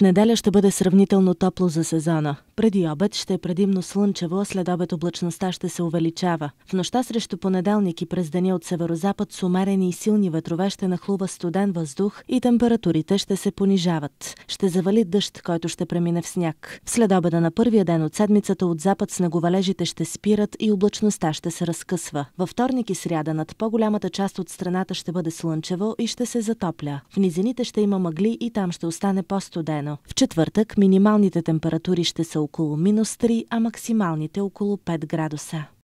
неделя ще бъде сравнително топло за сезона. Преди обед ще е предимно слънчево, а след обед облачността ще се увеличава. В нощта срещу понеделник и през деня от северозапад с умерени и силни ветрове ще нахлува студен въздух и температурите ще се понижават. Ще завали дъжд, който ще премине в сняг. В обеда на първия ден от седмицата от запад снеговалежите ще спират и облачността ще се разкъсва. Във вторник и сряда над по-голямата част от страната ще бъде слънчево и ще се затопля. В низините ще има мъгли и там ще остане по-студено. В четвъртък минималните температури ще са около минус 3, а максималните около 5 градуса.